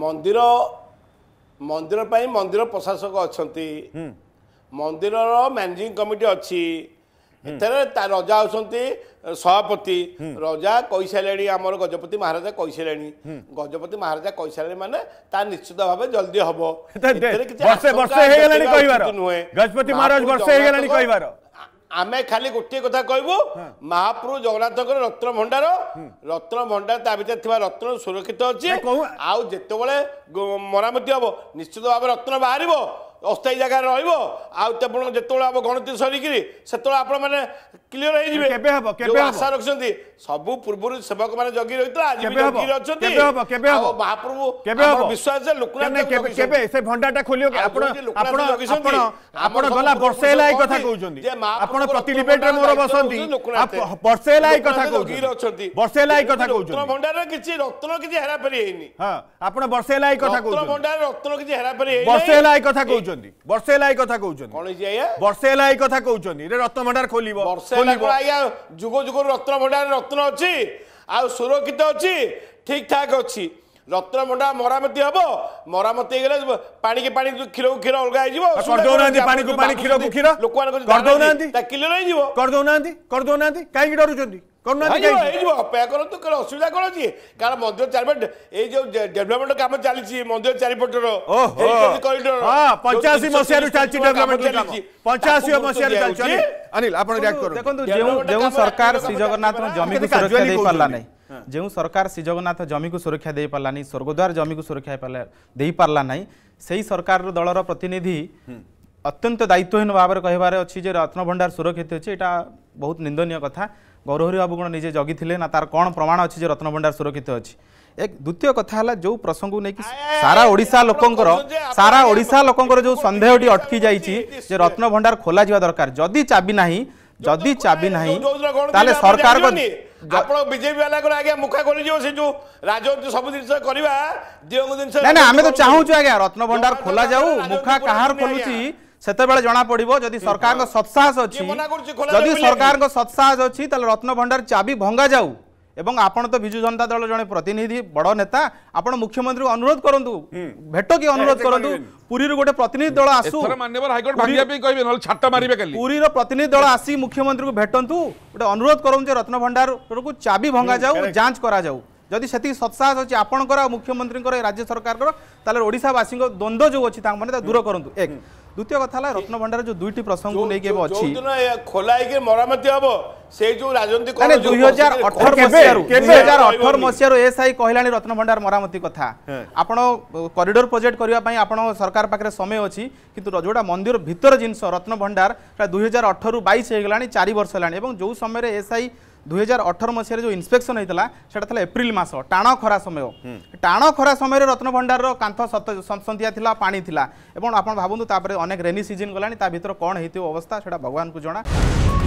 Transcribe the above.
ମନ୍ଦିର ମନ୍ଦିର ପାଇଁ ମନ୍ଦିର ପ୍ରଶାସକ ଅଛନ୍ତି ମନ୍ଦିରର ମ୍ୟାନେଜିଂ କମିଟି ଅଛି ଏଥିରେ ରଜା ହେଉଛନ୍ତି ସଭାପତି ରଜା କହିସାରିଲେଣି ଆମର ଗଜପତି ମହାରାଜା କହିସାରିଲେଣି ଗଜପତି ମହାରାଜା କହିସାରିଲେଣି ମାନେ ତା ନିଶ୍ଚିତ ଭାବେ ଜଲ୍ଦି ହବ ନୁହେଁ ଗଜପତି ମହାରାଜ ବର୍ଷେ ହେଇଗଲାଣି କହିବାର আমি খালি গোটেই কথা কব মহাপ্রভু জগন্নাথক রত্ন ভণ্ডার রত্ন ভণ্ডার তা ভিতরে থাকা রত্ন সুরক্ষিত অত বেড়ে মরামতি হব নিশ্চিত ভাবে রত্ন বাহার অস্থায়ী জায়গায় ଆଉ ଆପଣଙ୍କ ଯେତେବେଳେ ହବ ଗଣତି ସରିକିରି ସେତେବେଳେ ଆପଣମାନେ କ୍ଲିୟର ହେଇଯିବେ କେବେ ହବ କେବେ ଆଶା ରଖିଛନ୍ତି ସବୁ ପୂର୍ବରୁ ସେବକ ମାନେ ଜଗି ରହିଥିଲା ଅଛନ୍ତି ମହାପ୍ରଭୁ କେବେ ହବ ବିଶ୍ୱାସ ଯେ ଲୋକନାଥ ଭଣ୍ଡାଟା ଖୋଲିବ ଆପଣ ଗଲା ବର୍ଷେ ହେଲା ଏଇ କଥା କହୁଛନ୍ତି ଆପଣ ପ୍ରତି ଡିବେଟରେ ମୋର ବସନ୍ତି ବର୍ଷେ ହେଲା ଏଇ କଥା କହୁଛନ୍ତି ବର୍ଷେ ହେଲା ଏଇ କଥା କହୁଛନ୍ତି ଭଣ୍ଡାରେ କିଛି ରତ୍ନ କିଛି ହେରାଫେରି ହେଇନି ଆପଣ ବର୍ଷେ ହେଲା ଏଇ କଥା କହୁଛନ୍ତି ଭଣ୍ଡାରେ ରତ୍ନ କିଛି ହେରାଫେରି ବର୍ଷେ ହେଲା ଏଇ କଥା କହୁଛନ୍ତି ବର୍ଷେ ହେଲା ଏଇ କଥା କହୁଛନ୍ତି ବର୍ଷେ ହେଲା ଏଇ କଥା କହୁଛନ୍ତି ରତ୍ନ ଭଣ୍ଡାର ଖୋଲିବ ଆଜ୍ଞା ଯୁଗ ଯୁଗରୁ ରତ୍ନ ଭଣ୍ଡାର ରତ୍ନ ଅଛି ଆଉ ସୁରକ୍ଷିତ ଅଛି ଠିକ ଠାକ ଅଛି ରତ୍ନ ଭଣ୍ଡାର ମରାମତି ହବ ମରାମତି ହେଇଗଲେ ପାଣିକି ପାଣି କ୍ଷୀରକୁ କ୍ଷୀର ଅଲଗା ହେଇଯିବ କରିଦଉନାହାନ୍ତି ପାଣିକୁ ପାଣି କ୍ଷୀରକୁ କ୍ଷୀର ଲୋକମାନଙ୍କୁ କରିଦଉନାହାନ୍ତି କିଲୋ ହେଇଯିବ କରିଦଉନାହାନ୍ତି କରିଦଉନାହାନ୍ତି କାହିଁକି ଡରୁଛନ୍ତି କରୁନାହାନ୍ତି ହେଇଯିବ ଅପେକ୍ଷା କରନ୍ତୁ କାରଣ ଅସୁବିଧା କ'ଣ ଅଛି କାରଣ ମନ୍ଦିର ଚାରିପଟ ଏଇ ଯୋଉ ଡେଭଲପମେଣ୍ଟ କାମ ଚାଲିଛି ମନ୍ଦିର ଚାରିପଟର ପଞ୍ଚାଅଶୀ ମସିହାରୁ ଚାଲିଛି ଡେଭଲପମେଣ୍ଟ ଚାଲିଛି ପଞ୍ଚାଅଶୀ ମସିହାରୁ ଚାଲିଛି ଅନିଲ ଆପଣ ରିଆକ୍ଟ କରନ୍ତୁ ଦେଖନ୍ତୁ ଯେଉଁ ଯେଉଁ ସରକାର ଶ୍ରୀ ଜଗନ୍ନାଥଙ୍କ ଜମିକୁ ସୁରକ୍ଷା ଦେଇପାରିଲା ନାହିଁ ଯେଉଁ ସରକାର ଶ୍ରୀ ଜଗନ୍ନାଥ ଜମିକୁ ସୁରକ୍ଷା ଦେଇପାରିଲାନି ସ୍ୱର୍ଗଦ୍ୱାର ଜମିକୁ ସୁରକ୍ଷା ଦେଇପାରିଲା ନାହିଁ ସେହି ସରକାରର ଦଳର ପ୍ରତିନିଧି अत्यंत दायित्वहीन भाव कहबार अच्छी रत्नभंडार सुरक्षित अच्छे यहाँ बहुत निंदन कथा गौरहरी बाबू कौन निजे जगी थे ना तार कौन प्रमाण अच्छी रत्नभंडार सुरक्षित अच्छी एक द्वितीय कथा है जो प्रसंग को लेकिन सारा ओडा लोकर सारा ओडा लोकर जो सन्देहटी अटकी जाइए रत्नभंडार खोल जावा दरकार जदि चाबी ना जदि चाबी ना ताले सरकार को ଆପଣ ବିଜେପି ବାଲାଙ୍କର ଆଜ୍ଞା ମୁଖା ଖୋଲିଯିବ ସେ ଯୋଉ ରାଜନୀତି ସବୁ ଜିନିଷ କରିବା ଯେଉଁ ଜିନିଷ ନା ନା ଆମେ ତ ଚାହୁଁଛୁ ଆଜ୍ଞା ରତ୍ନଭଣ୍ଡାର ଖୋଲା ଯାଉ ମୁଖା କାହାର ସେତେବେଳେ ଜଣାପଡ଼ିବ ଯଦି ସରକାରଙ୍କ ସତ୍ସାହସ ଅଛି ଯଦି ସରକାରଙ୍କ ସତ୍ସାହସ ଅଛି ତାହେଲେ ରତ୍ନଭଣ୍ଡାର ଚାବି ଭଙ୍ଗାଯାଉ ଏବଂ ଆପଣ ତ ବିଜୁ ଜନତା ଦଳ ଜଣେ ପ୍ରତିନିଧି ବଡ଼ ନେତା ଆପଣ ମୁଖ୍ୟମନ୍ତ୍ରୀଙ୍କୁ ଅନୁରୋଧ କରନ୍ତୁ ଭେଟ କି ଅନୁରୋଧ କରନ୍ତୁ ପୁରୀରୁ ଗୋଟେ ପ୍ରତିନିଧି ଦଳ ଆସୁ ପୁରୀର ପ୍ରତିନିଧି ଦଳ ଆସି ମୁଖ୍ୟମନ୍ତ୍ରୀଙ୍କୁ ଭେଟନ୍ତୁ ଗୋଟେ ଅନୁରୋଧ କରନ୍ତୁ ଯେ ରତ୍ନଭଣ୍ଡାରକୁ ଚାବି ଭଙ୍ଗାଯାଉ ଯାଞ୍ଚ କରାଯାଉ ଯଦି ସେତିକି ସତ୍ସାହସ ଅଛି ଆପଣଙ୍କର ଆଉ ମୁଖ୍ୟମନ୍ତ୍ରୀଙ୍କର ଏ ରାଜ୍ୟ ସରକାରଙ୍କର ତାହେଲେ ଓଡ଼ିଶାବାସୀଙ୍କ ଦ୍ୱନ୍ଦ୍ୱ ଯେଉଁ ଅଛି ତାଙ୍କ ମାନେ ତା ଦୂର କରନ୍ତୁ ଏକ ଦ୍ୱିତୀୟ କଥା ହେଲା ରତ୍ନଭଣ୍ଡାର ଯେଉଁ ଦୁଇଟି ପ୍ରସଙ୍ଗକୁ ନେଇକି ଏବେ ଅଛି ଖୋଲା ହେଇକି ମରାମତି ହବ ସେଇ ଯୋଉ ରାଜନୀତି ମାନେ ଦୁଇ ହଜାର ଅଠର ମସିହାରୁ ଦୁଇ ହଜାର ଅଠର ମସିହାରୁ ଏସ୍ଆଇ କହିଲାଣି ରତ୍ନଭଣ୍ଡାର ମରାମତି କଥା ଆପଣ କରିଡର ପ୍ରୋଜେକ୍ଟ କରିବା ପାଇଁ ଆପଣଙ୍କ ସରକାର ପାଖରେ ସମୟ ଅଛି କିନ୍ତୁ ଯୋଉଟା ମନ୍ଦିର ଭିତର ଜିନିଷ ରତ୍ନଭଣ୍ଡାର ଦୁଇ ହଜାର ଅଠରରୁ ବାଇଶ ହେଇଗଲାଣି ଚାରି ବର୍ଷ ହେଲାଣି ଏବଂ ଯୋଉ ସମୟରେ ଏସ୍ଆଇ ଦୁଇହଜାର ଅଠର ମସିହାରେ ଯେଉଁ ଇନ୍ସପେକ୍ସନ୍ ହେଇଥିଲା ସେଟା ଥିଲା ଏପ୍ରିଲ ମାସ ଟାଣ ଖରା ସମୟ ଟାଣ ଖରା ସମୟରେ ରତ୍ନଭଣ୍ଡାରର କାନ୍ଥ ସନ୍ଧିଆ ଥିଲା ପାଣି ଥିଲା ଏବଂ ଆପଣ ଭାବନ୍ତୁ ତାପରେ ଅନେକ ରେନି ସିଜିନ୍ ଗଲାଣି ତା ଭିତରେ କ'ଣ ହେଇଥିବ ଅବସ୍ଥା ସେଟା ଭଗବାନଙ୍କୁ ଜଣା